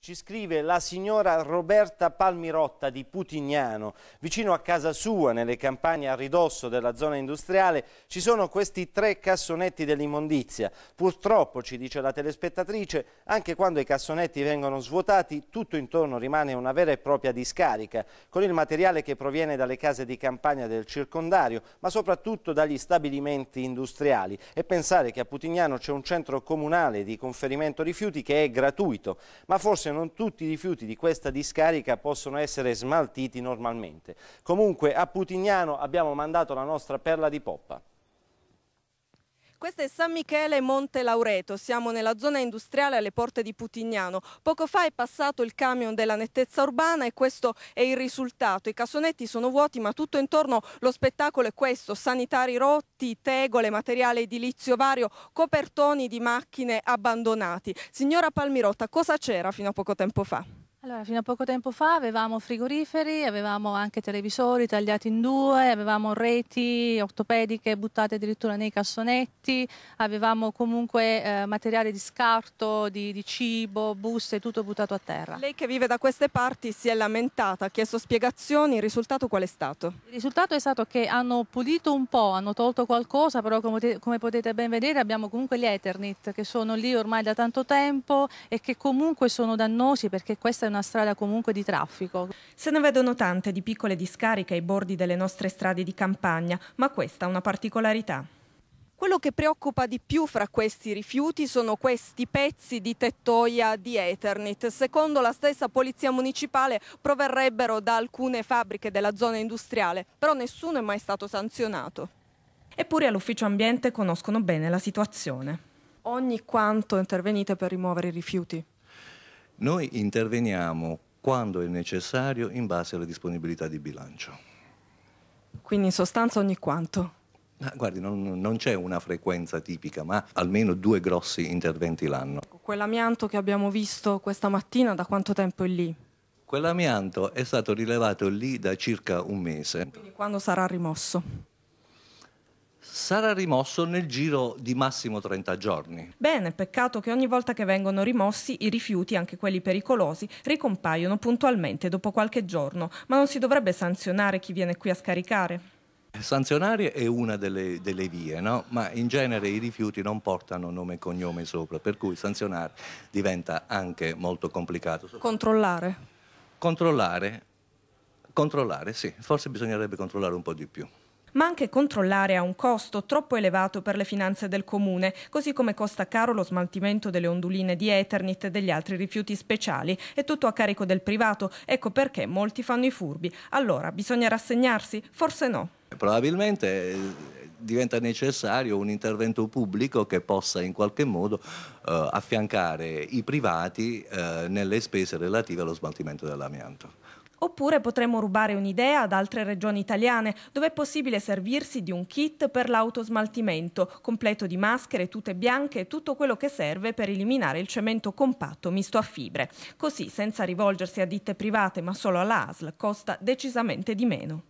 Ci, scrive la signora Roberta Palmirotta di Putignano. Vicino a casa sua, nelle campagne a ridosso della zona industriale, ci sono questi tre cassonetti dell'immondizia. Purtroppo, ci dice la telespettatrice, anche quando i cassonetti vengono svuotati, tutto intorno rimane una vera e propria discarica, con il materiale che proviene dalle case di campagna del circondario, ma soprattutto dagli stabilimenti industriali. E pensare che a Putignano c'è un centro comunale di conferimento rifiuti che è gratuito, ma forse non tutti i rifiuti di questa discarica possono essere smaltiti normalmente. Comunque a Putignano abbiamo mandato la nostra perla di poppa. Questo è San Michele Monte Laureto, siamo nella zona industriale alle porte di Putignano. Poco fa è passato il camion della nettezza urbana e questo è il risultato. I cassonetti sono vuoti ma tutto intorno lo spettacolo è questo, sanitari rotti, tegole, materiale edilizio vario, copertoni di macchine abbandonati. Signora Palmirotta, cosa c'era fino a poco tempo fa? Allora, fino a poco tempo fa avevamo frigoriferi, avevamo anche televisori tagliati in due, avevamo reti ortopediche buttate addirittura nei cassonetti, avevamo comunque eh, materiale di scarto, di, di, cibo, buste, tutto buttato a terra. Lei che vive da queste parti si è lamentata, ha chiesto spiegazioni, il risultato qual è stato? Il risultato è stato che hanno pulito un po', hanno tolto qualcosa, però come, come potete ben vedere abbiamo comunque gli Eternit che sono lì ormai da tanto tempo e che comunque sono dannosi perché questa è è una strada comunque di traffico. Se ne vedono tante di piccole discariche ai bordi delle nostre strade di campagna, ma questa ha una particolarità. Quello che preoccupa di più fra questi rifiuti sono questi pezzi di tettoia di Eternit. Secondo la stessa polizia municipale proverrebbero da alcune fabbriche della zona industriale, però nessuno è mai stato sanzionato. Eppure all'ufficio ambiente conoscono bene la situazione. Ogni quanto intervenite per rimuovere i rifiuti? Noi interveniamo quando è necessario in base alle disponibilità di bilancio. Quindi in sostanza ogni quanto? Ah, guardi, non, non c'è una frequenza tipica, ma almeno due grossi interventi l'anno. Quell'amianto che abbiamo visto questa mattina, da quanto tempo è lì? Quell'amianto è stato rilevato lì da circa un mese. Quindi quando sarà rimosso? sarà rimosso nel giro di massimo 30 giorni. Bene, peccato che ogni volta che vengono rimossi i rifiuti, anche quelli pericolosi, ricompaiono puntualmente dopo qualche giorno, ma non si dovrebbe sanzionare chi viene qui a scaricare? Sanzionare è una delle, delle vie, no? ma in genere i rifiuti non portano nome e cognome sopra, per cui sanzionare diventa anche molto complicato. Controllare? Controllare, controllare sì, forse bisognerebbe controllare un po' di più ma anche controllare ha un costo troppo elevato per le finanze del comune, così come costa caro lo smaltimento delle onduline di Eternit e degli altri rifiuti speciali, è tutto a carico del privato, ecco perché molti fanno i furbi. Allora bisogna rassegnarsi? Forse no. Probabilmente eh, diventa necessario un intervento pubblico che possa in qualche modo eh, affiancare i privati eh, nelle spese relative allo smaltimento dell'amianto. Oppure potremmo rubare un'idea ad altre regioni italiane, dove è possibile servirsi di un kit per l'autosmaltimento, completo di maschere, tute bianche e tutto quello che serve per eliminare il cemento compatto misto a fibre. Così, senza rivolgersi a ditte private ma solo alla ASL, costa decisamente di meno.